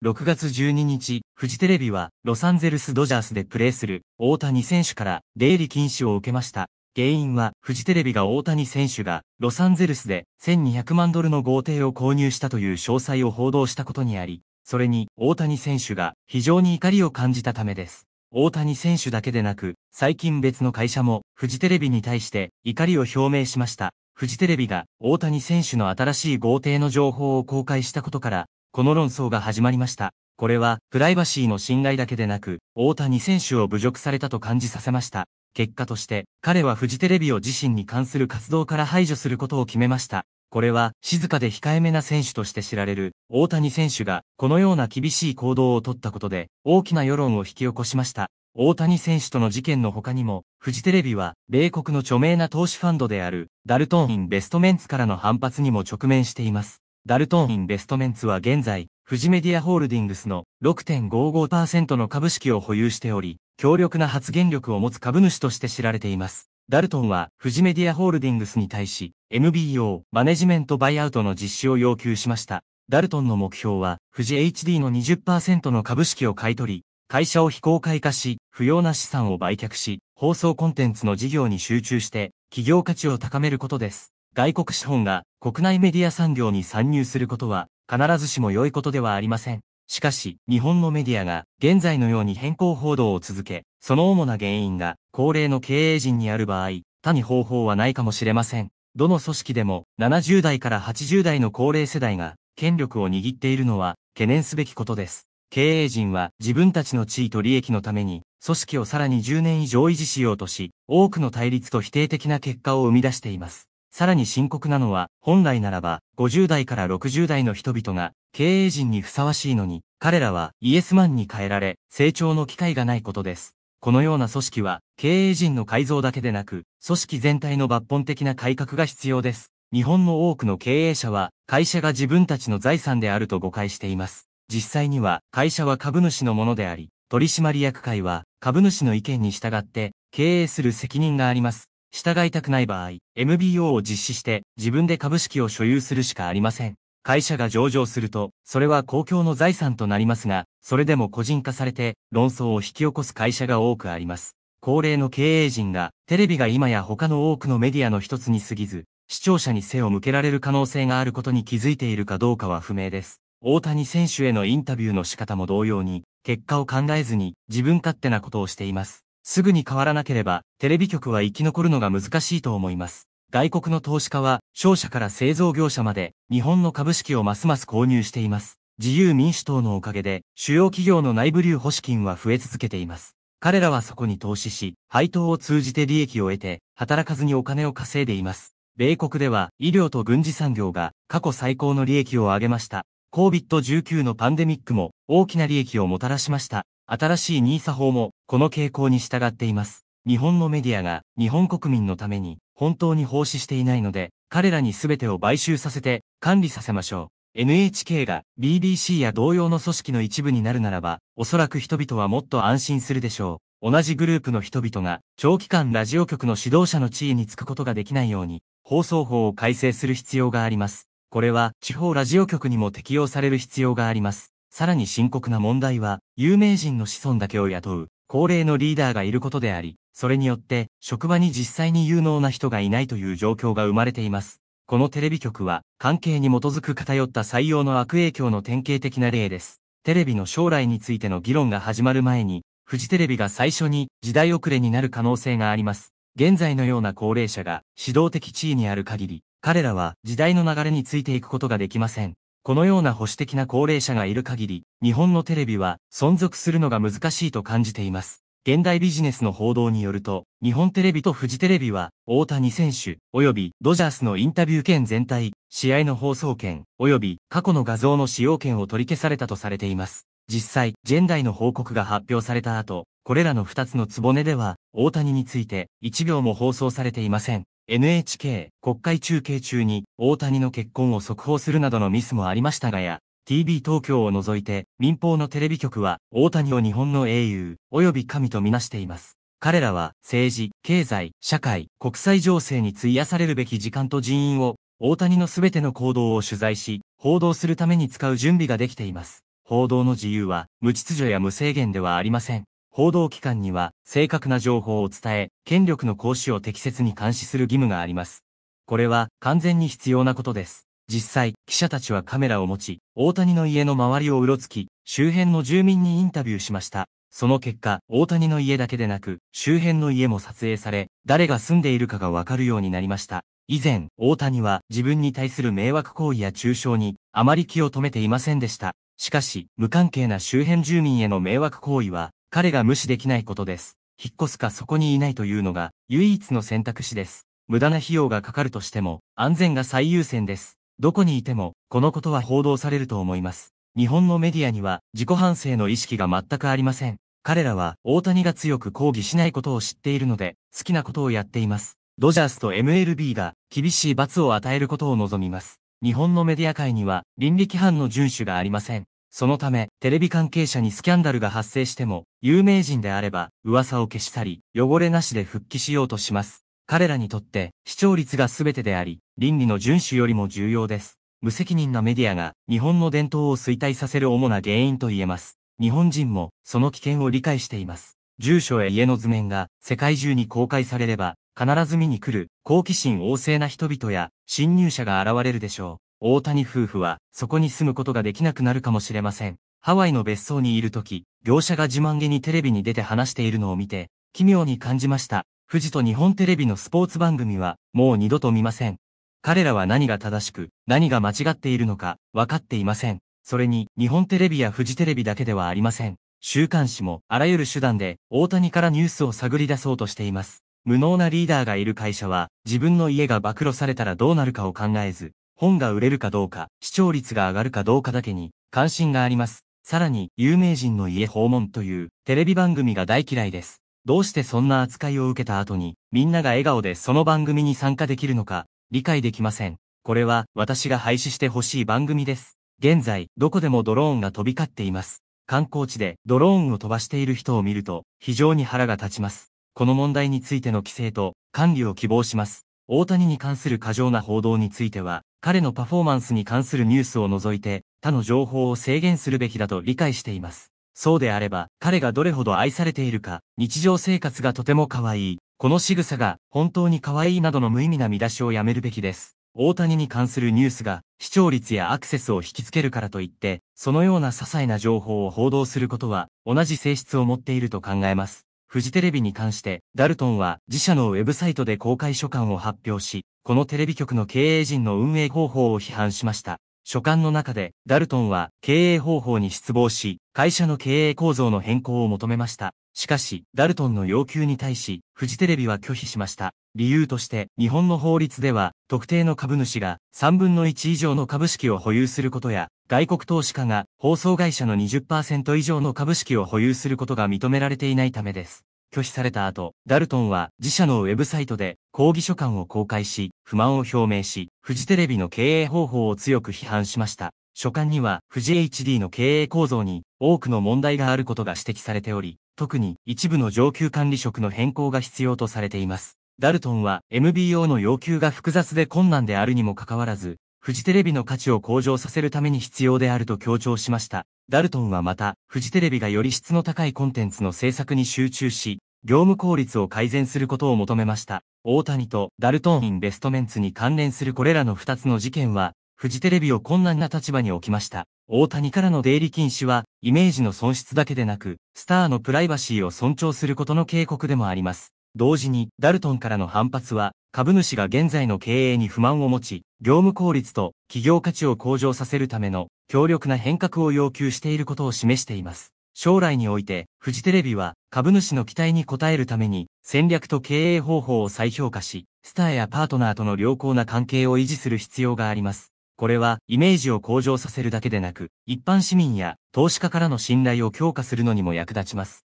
6月12日、フジテレビは、ロサンゼルスドジャースでプレーする、大谷選手から、出入り禁止を受けました。原因は、フジテレビが大谷選手が、ロサンゼルスで、1200万ドルの豪邸を購入したという詳細を報道したことにあり、それに、大谷選手が、非常に怒りを感じたためです。大谷選手だけでなく、最近別の会社も、フジテレビに対して、怒りを表明しました。フジテレビが大谷選手の新しい豪邸の情報を公開したことから、この論争が始まりました。これは、プライバシーの侵害だけでなく、大谷選手を侮辱されたと感じさせました。結果として、彼はフジテレビを自身に関する活動から排除することを決めました。これは、静かで控えめな選手として知られる、大谷選手が、このような厳しい行動をとったことで、大きな世論を引き起こしました。大谷選手との事件の他にも、フジテレビは、米国の著名な投資ファンドである、ダルトン・イン・ベストメンツからの反発にも直面しています。ダルトンインベストメンツは現在、フジメディアホールディングスの6.55%の株式を保有しており、強力な発言力を持つ株主として知られています。ダルトンは、フジメディアホールディングスに対し、MBO、マネジメントバイアウトの実施を要求しました。ダルトンの目標は、富士 HD の20%の株式を買い取り、会社を非公開化し、不要な資産を売却し、放送コンテンツの事業に集中して、企業価値を高めることです。外国資本が国内メディア産業に参入することは必ずしも良いことではありません。しかし、日本のメディアが現在のように変更報道を続け、その主な原因が高齢の経営陣にある場合、他に方法はないかもしれません。どの組織でも70代から80代の高齢世代が権力を握っているのは懸念すべきことです。経営陣は自分たちの地位と利益のために組織をさらに10年以上維持しようとし、多くの対立と否定的な結果を生み出しています。さらに深刻なのは、本来ならば、50代から60代の人々が、経営陣にふさわしいのに、彼らはイエスマンに変えられ、成長の機会がないことです。このような組織は、経営陣の改造だけでなく、組織全体の抜本的な改革が必要です。日本の多くの経営者は、会社が自分たちの財産であると誤解しています。実際には、会社は株主のものであり、取締役会は、株主の意見に従って、経営する責任があります。従いたくない場合、MBO を実施して自分で株式を所有するしかありません。会社が上場すると、それは公共の財産となりますが、それでも個人化されて論争を引き起こす会社が多くあります。高齢の経営陣が、テレビが今や他の多くのメディアの一つに過ぎず、視聴者に背を向けられる可能性があることに気づいているかどうかは不明です。大谷選手へのインタビューの仕方も同様に、結果を考えずに自分勝手なことをしています。すぐに変わらなければ、テレビ局は生き残るのが難しいと思います。外国の投資家は、商社から製造業者まで、日本の株式をますます購入しています。自由民主党のおかげで、主要企業の内部留保資金は増え続けています。彼らはそこに投資し、配当を通じて利益を得て、働かずにお金を稼いでいます。米国では、医療と軍事産業が、過去最高の利益を上げました。COVID-19 のパンデミックも、大きな利益をもたらしました。新しい nisa 法もこの傾向に従っています。日本のメディアが日本国民のために本当に奉仕していないので、彼らに全てを買収させて管理させましょう。NHK が BBC や同様の組織の一部になるならば、おそらく人々はもっと安心するでしょう。同じグループの人々が長期間ラジオ局の指導者の地位につくことができないように、放送法を改正する必要があります。これは地方ラジオ局にも適用される必要があります。さらに深刻な問題は、有名人の子孫だけを雇う、高齢のリーダーがいることであり、それによって、職場に実際に有能な人がいないという状況が生まれています。このテレビ局は、関係に基づく偏った採用の悪影響の典型的な例です。テレビの将来についての議論が始まる前に、フジテレビが最初に時代遅れになる可能性があります。現在のような高齢者が指導的地位にある限り、彼らは時代の流れについていくことができません。このような保守的な高齢者がいる限り、日本のテレビは存続するのが難しいと感じています。現代ビジネスの報道によると、日本テレビとフジテレビは、大谷選手、及びドジャースのインタビュー権全体、試合の放送権、及び過去の画像の使用権を取り消されたとされています。実際、ジェンダイの報告が発表された後、これらの2つのつぼネでは、大谷について1秒も放送されていません。NHK 国会中継中に大谷の結婚を速報するなどのミスもありましたがや、TV 東京を除いて民放のテレビ局は大谷を日本の英雄及び神とみなしています。彼らは政治、経済、社会、国際情勢に費やされるべき時間と人員を大谷の全ての行動を取材し、報道するために使う準備ができています。報道の自由は無秩序や無制限ではありません。報道機関には正確な情報を伝え、権力の行使を適切に監視する義務があります。これは完全に必要なことです。実際、記者たちはカメラを持ち、大谷の家の周りをうろつき、周辺の住民にインタビューしました。その結果、大谷の家だけでなく、周辺の家も撮影され、誰が住んでいるかがわかるようになりました。以前、大谷は自分に対する迷惑行為や中傷に、あまり気を止めていませんでした。しかし、無関係な周辺住民への迷惑行為は、彼が無視できないことです。引っ越すかそこにいないというのが唯一の選択肢です。無駄な費用がかかるとしても安全が最優先です。どこにいてもこのことは報道されると思います。日本のメディアには自己反省の意識が全くありません。彼らは大谷が強く抗議しないことを知っているので好きなことをやっています。ドジャースと MLB が厳しい罰を与えることを望みます。日本のメディア界には倫理規範の遵守がありません。そのため、テレビ関係者にスキャンダルが発生しても、有名人であれば、噂を消し去り、汚れなしで復帰しようとします。彼らにとって、視聴率が全てであり、倫理の遵守よりも重要です。無責任なメディアが、日本の伝統を衰退させる主な原因と言えます。日本人も、その危険を理解しています。住所や家の図面が、世界中に公開されれば、必ず見に来る、好奇心旺盛な人々や、侵入者が現れるでしょう。大谷夫婦はそこに住むことができなくなるかもしれません。ハワイの別荘にいるとき、業者が自慢げにテレビに出て話しているのを見て、奇妙に感じました。富士と日本テレビのスポーツ番組はもう二度と見ません。彼らは何が正しく、何が間違っているのか、分かっていません。それに、日本テレビや富士テレビだけではありません。週刊誌も、あらゆる手段で、大谷からニュースを探り出そうとしています。無能なリーダーがいる会社は、自分の家が暴露されたらどうなるかを考えず、本が売れるかどうか、視聴率が上がるかどうかだけに関心があります。さらに、有名人の家訪問というテレビ番組が大嫌いです。どうしてそんな扱いを受けた後に、みんなが笑顔でその番組に参加できるのか、理解できません。これは私が廃止してほしい番組です。現在、どこでもドローンが飛び交っています。観光地でドローンを飛ばしている人を見ると、非常に腹が立ちます。この問題についての規制と管理を希望します。大谷に関する過剰な報道については、彼のパフォーマンスに関するニュースを除いて、他の情報を制限するべきだと理解しています。そうであれば、彼がどれほど愛されているか、日常生活がとても可愛い、この仕草が本当に可愛いなどの無意味な見出しをやめるべきです。大谷に関するニュースが視聴率やアクセスを引きつけるからといって、そのような些細な情報を報道することは同じ性質を持っていると考えます。フジテレビに関して、ダルトンは自社のウェブサイトで公開書簡を発表し、このテレビ局の経営陣の運営方法を批判しました。書簡の中で、ダルトンは経営方法に失望し、会社の経営構造の変更を求めました。しかし、ダルトンの要求に対し、フジテレビは拒否しました。理由として、日本の法律では、特定の株主が3分の1以上の株式を保有することや、外国投資家が放送会社の20%以上の株式を保有することが認められていないためです。拒否された後、ダルトンは自社のウェブサイトで抗議書簡を公開し、不満を表明し、フジテレビの経営方法を強く批判しました。書簡には、フジ HD の経営構造に多くの問題があることが指摘されており、特に一部の上級管理職の変更が必要とされています。ダルトンは MBO の要求が複雑で困難であるにもかかわらず、フジテレビの価値を向上させるために必要であると強調しました。ダルトンはまた、フジテレビがより質の高いコンテンツの制作に集中し、業務効率を改善することを求めました。大谷とダルトン・インベストメンツに関連するこれらの2つの事件は、フジテレビを困難な立場に置きました。大谷からの出入り禁止は、イメージの損失だけでなく、スターのプライバシーを尊重することの警告でもあります。同時に、ダルトンからの反発は、株主が現在の経営に不満を持ち、業務効率と企業価値を向上させるための強力な変革を要求していることを示しています。将来において、フジテレビは株主の期待に応えるために戦略と経営方法を再評価し、スターやパートナーとの良好な関係を維持する必要があります。これはイメージを向上させるだけでなく、一般市民や投資家からの信頼を強化するのにも役立ちます。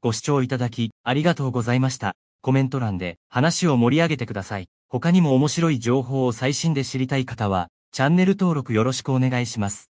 ご視聴いただき、ありがとうございました。コメント欄で話を盛り上げてください。他にも面白い情報を最新で知りたい方は、チャンネル登録よろしくお願いします。